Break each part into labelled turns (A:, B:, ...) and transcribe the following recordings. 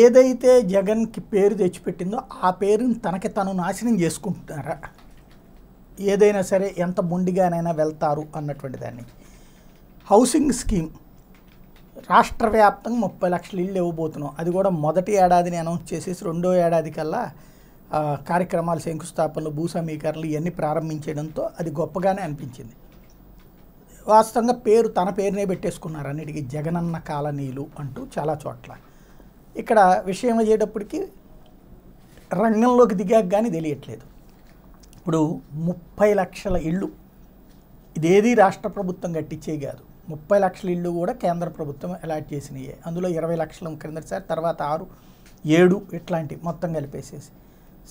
A: ఏదైతే జగన్కి పేరు తెచ్చిపెట్టిందో ఆ పేరుని తనకి తను నాశనం చేసుకుంటున్నారా ఏదైనా సరే ఎంత మొండిగానైనా వెళ్తారు అన్నటువంటి దాన్ని హౌసింగ్ స్కీమ్ రాష్ట్ర వ్యాప్తంగా ముప్పై లక్షలు ఇళ్ళు ఇవ్వబోతున్నాం అది కూడా మొదటి ఏడాదిని అనౌన్స్ చేసేసి రెండో ఏడాది కల్లా కార్యక్రమాలు శంకుస్థాపనలు భూ సమీకరణలు ఇవన్నీ ప్రారంభించడంతో అది గొప్పగానే అనిపించింది వాస్తవంగా పేరు తన పేరునే పెట్టేసుకున్నారు అన్నిటికీ జగనన్న కాలనీలు అంటూ చాలా చోట్ల ఇక్కడ విషయం అయ్యేటప్పటికి రంగంలోకి దిగాక కానీ తెలియట్లేదు ఇప్పుడు ముప్పై లక్షల ఇళ్ళు ఇదేది రాష్ట్ర ప్రభుత్వం కట్టించే కాదు ముప్పై లక్షల ఇళ్ళు కూడా కేంద్ర ప్రభుత్వం అలాట్ చేసినాయి అందులో ఇరవై లక్షలు సార్ తర్వాత ఆరు ఏడు ఇట్లాంటివి మొత్తం కలిపేసేసి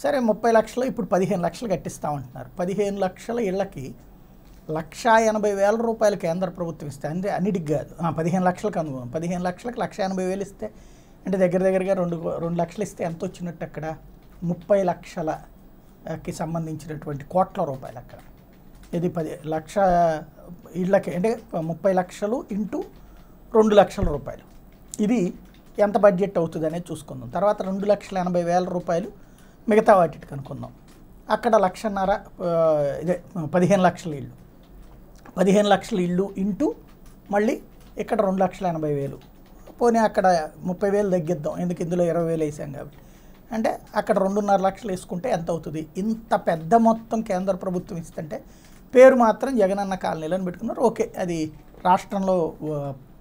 A: సరే ముప్పై లక్షలు ఇప్పుడు పదిహేను లక్షలు కట్టిస్తామంటున్నారు పదిహేను లక్షల ఇళ్ళకి లక్ష ఎనభై వేల రూపాయలు కేంద్ర ప్రభుత్వం ఇస్తే అంటే అన్నిటికి కాదు పదిహేను లక్షలకు అనుభవం పదిహేను లక్షలకు లక్ష ఎనభై వేలు ఇస్తే అంటే దగ్గర దగ్గరగా రెండు రెండు లక్షలు ఇస్తే ఎంత వచ్చినట్టు అక్కడ ముప్పై లక్షలకి సంబంధించినటువంటి కోట్ల రూపాయలు అక్కడ ఇది పది లక్ష ఇళ్ళకి అంటే ముప్పై లక్షలు ఇంటూ రెండు లక్షల రూపాయలు ఇది ఎంత బడ్జెట్ అవుతుంది అనేది చూసుకుందాం తర్వాత రెండు లక్షల ఎనభై వేల రూపాయలు మిగతా వాటికి కనుక్కుందాం అక్కడ లక్షన్నర ఇదే పదిహేను లక్షల ఇల్లు పదిహేను లక్షల ఇల్లు ఇంటూ మళ్ళీ ఇక్కడ రెండు లక్షల ఎనభై వేలు పోనీ అక్కడ ముప్పై వేలు తగ్గిద్దాం ఎందుకు ఇందులో ఇరవై వేలు వేసాం కాబట్టి అంటే అక్కడ రెండున్నర లక్షలు వేసుకుంటే ఎంత అవుతుంది ఇంత పెద్ద మొత్తం కేంద్ర ప్రభుత్వం ఇస్తుంటే పేరు మాత్రం జగనన్న కాలనీలో పెట్టుకున్నారు ఓకే అది రాష్ట్రంలో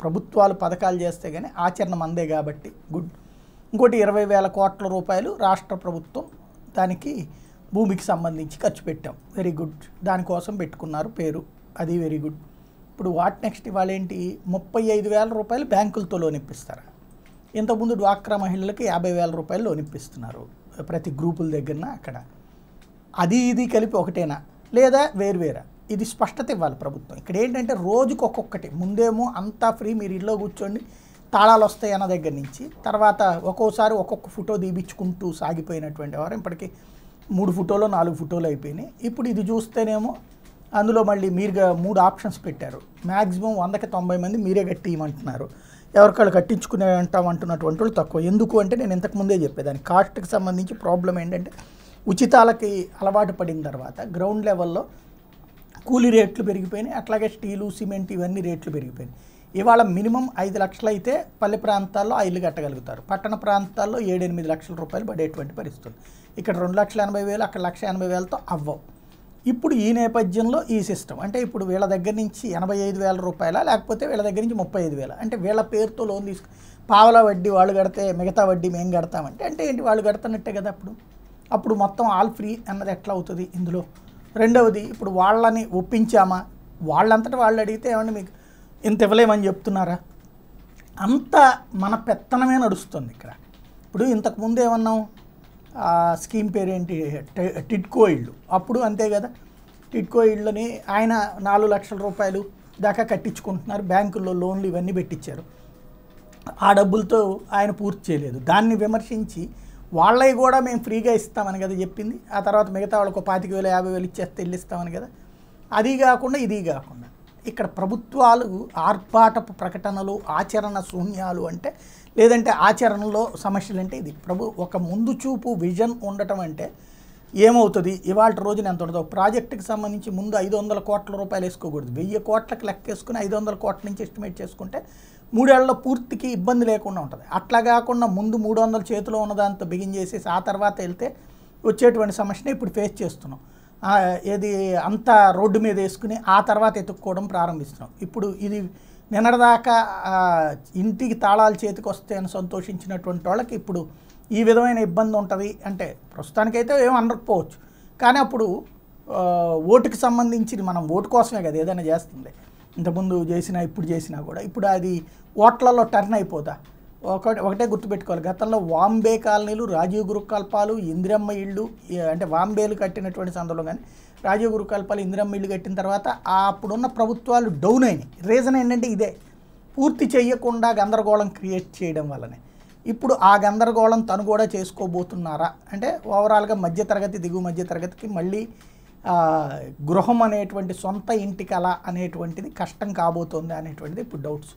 A: ప్రభుత్వాలు పథకాలు చేస్తే కానీ ఆచరణ మందే కాబట్టి గుడ్ ఇంకోటి ఇరవై వేల కోట్ల రూపాయలు రాష్ట్ర ప్రభుత్వం దానికి భూమికి సంబంధించి ఖర్చు పెట్టాం వెరీ గుడ్ దానికోసం పెట్టుకున్నారు పేరు అది వెరీ గుడ్ ఇప్పుడు వాట్ నెక్స్ట్ ఇవాళ ఏంటి ముప్పై ఐదు వేల రూపాయలు బ్యాంకులతో లోన్ ఇప్పిస్తారు ఇంతకుముందు డ్వాక్రా మహిళలకు యాభై వేల రూపాయలు లోన్ ఇప్పిస్తున్నారు ప్రతి గ్రూపుల దగ్గరన అక్కడ అది ఇది కలిపి ఒకటేనా లేదా వేరువేరా ఇది స్పష్టత ఇవ్వాలి ప్రభుత్వం ఇక్కడ ఏంటంటే రోజుకు ఒక్కొక్కటి ముందేమో అంతా ఫ్రీ మీరు ఇంట్లో కూర్చోండి తాళాలు వస్తాయి అన్న దగ్గర నుంచి తర్వాత ఒక్కోసారి ఒక్కొక్క ఫోటో దీపించుకుంటూ సాగిపోయినటువంటి వారు ఇప్పటికీ మూడు ఫోటోలు నాలుగు ఫోటోలు అయిపోయినాయి ఇప్పుడు ఇది చూస్తేనేమో అందులో మళ్ళీ మీరుగా మూడు ఆప్షన్స్ పెట్టారు మ్యాక్సిమం వందకి తొంభై మంది మీరే కట్టియమంటున్నారు ఎవరికాళ్ళు కట్టించుకునే అంటాం అంటున్నటువంటి వాళ్ళు తక్కువ ఎందుకు అంటే నేను ఇంతకుముందే చెప్పేదాన్ని కాస్ట్కి సంబంధించి ప్రాబ్లం ఏంటంటే ఉచితాలకి అలవాటు పడిన తర్వాత గ్రౌండ్ లెవెల్లో కూలి రేట్లు పెరిగిపోయినాయి అట్లాగే స్టీలు సిమెంట్ ఇవన్నీ రేట్లు పెరిగిపోయినాయి ఇవాళ మినిమం ఐదు లక్షలు అయితే పల్లె ప్రాంతాల్లో ఇల్లు కట్టగలుగుతారు పట్టణ ప్రాంతాల్లో ఏడెనిమిది లక్షల రూపాయలు పడేటువంటి పరిస్థితులు ఇక్కడ రెండు లక్షల ఎనభై వేలు అక్కడ లక్ష ఎనభై వేలతో అవ్వవు ఇప్పుడు ఈ నేపథ్యంలో ఈ సిస్టమ్ అంటే ఇప్పుడు వీళ్ళ దగ్గర నుంచి ఎనభై ఐదు వేల రూపాయల లేకపోతే వీళ్ళ దగ్గర నుంచి ముప్పై ఐదు వేల అంటే వీళ్ళ పేరుతో లోన్ తీసుకు పావల వడ్డీ వాళ్ళు కడితే మిగతా వడ్డీ మేము కడతామంటే అంటే ఏంటి వాళ్ళు కడుతున్నట్టే కదా అప్పుడు అప్పుడు మొత్తం ఆల్ ఫ్రీ అన్నది ఎట్లా అవుతుంది ఇందులో రెండవది ఇప్పుడు వాళ్ళని ఒప్పించామా వాళ్ళంతటా వాళ్ళు అడిగితే ఏమండి మీకు ఇంత ఇవ్వలేమని చెప్తున్నారా అంత మన పెత్తనమే నడుస్తుంది ఇక్కడ ఇప్పుడు ఇంతకుముందు ఏమన్నాం ఆ స్కీమ్ పేరేంటి టిట్కో ఇళ్ళు అప్పుడు అంతే కదా టిట్కో ఇళ్ళని ఆయన నాలుగు లక్షల రూపాయలు దాకా కట్టించుకుంటున్నారు బ్యాంకుల్లో లోన్లు ఇవన్నీ పెట్టించారు ఆ డబ్బులతో ఆయన పూర్తి చేయలేదు దాన్ని విమర్శించి వాళ్ళవి కూడా మేము ఫ్రీగా ఇస్తామని కదా చెప్పింది ఆ తర్వాత మిగతా వాళ్ళకు పాతిక వేలు యాభై వేలు ఇచ్చేస్తే వెళ్ళిస్తామని కదా అది కాకుండా ఇది కాకుండా ఇక్కడ ప్రభుత్వాలు ఆర్భాటపు ప్రకటనలు ఆచరణ శూన్యాలు అంటే లేదంటే ఆచరణలో సమస్యలు అంటే ఇది ప్రభు ఒక ముందు చూపు విజన్ ఉండటం అంటే ఏమవుతుంది ఇవాళ రోజున ఎంత ఉండదు ప్రాజెక్టుకి సంబంధించి ముందు ఐదు వందల కోట్ల రూపాయలు వేసుకోకూడదు వెయ్యి కోట్లకు లెక్క వేసుకుని ఐదు వందల కోట్ల నుంచి ఎస్టిమేట్ చేసుకుంటే మూడేళ్లలో పూర్తికి ఇబ్బంది లేకుండా ఉంటుంది అట్లా కాకుండా ముందు మూడు వందల చేతిలో ఉన్నదంతా బిగిన్ చేసేసి ఆ తర్వాత వెళ్తే వచ్చేటువంటి సమస్యని ఇప్పుడు ఫేస్ చేస్తున్నాం ఏది అంతా రోడ్డు మీద వేసుకుని ఆ తర్వాత ఎత్తుక్కోవడం ప్రారంభిస్తున్నాం ఇప్పుడు ఇది నిన్నటిదాకా ఇంటికి తాళాలు చేతికి వస్తే అని సంతోషించినటువంటి వాళ్ళకి ఇప్పుడు ఈ విధమైన ఇబ్బంది ఉంటుంది అంటే ప్రస్తుతానికైతే ఏం అనకపోవచ్చు కానీ అప్పుడు ఓటుకి సంబంధించి మనం ఓటు కోసమే కదా ఏదైనా చేస్తుంది ఇంతకుముందు చేసినా ఇప్పుడు చేసినా కూడా ఇప్పుడు అది ఓట్లలో టర్న్ అయిపోతా ఒక ఒకటే గుర్తుపెట్టుకోవాలి గతంలో వాంబే కాలనీలు రాజీవ్ గురుకల్పాలు ఇందిరమ్మ ఇళ్ళు అంటే వాంబేలు కట్టినటువంటి సందర్భంలో కానీ రాజీవ్ గురుకల్పాలు ఇందిరమ్మ ఇళ్ళు కట్టిన తర్వాత అప్పుడున్న ప్రభుత్వాలు డౌన్ అయినాయి రీజన్ ఏంటంటే ఇదే పూర్తి చేయకుండా గందరగోళం క్రియేట్ చేయడం వల్లనే ఇప్పుడు ఆ గందరగోళం తను కూడా చేసుకోబోతున్నారా అంటే ఓవరాల్గా మధ్యతరగతి దిగువ మధ్యతరగతికి మళ్ళీ గృహం అనేటువంటి సొంత ఇంటి కళ అనేటువంటిది కష్టం కాబోతోంది అనేటువంటిది ఇప్పుడు డౌట్స్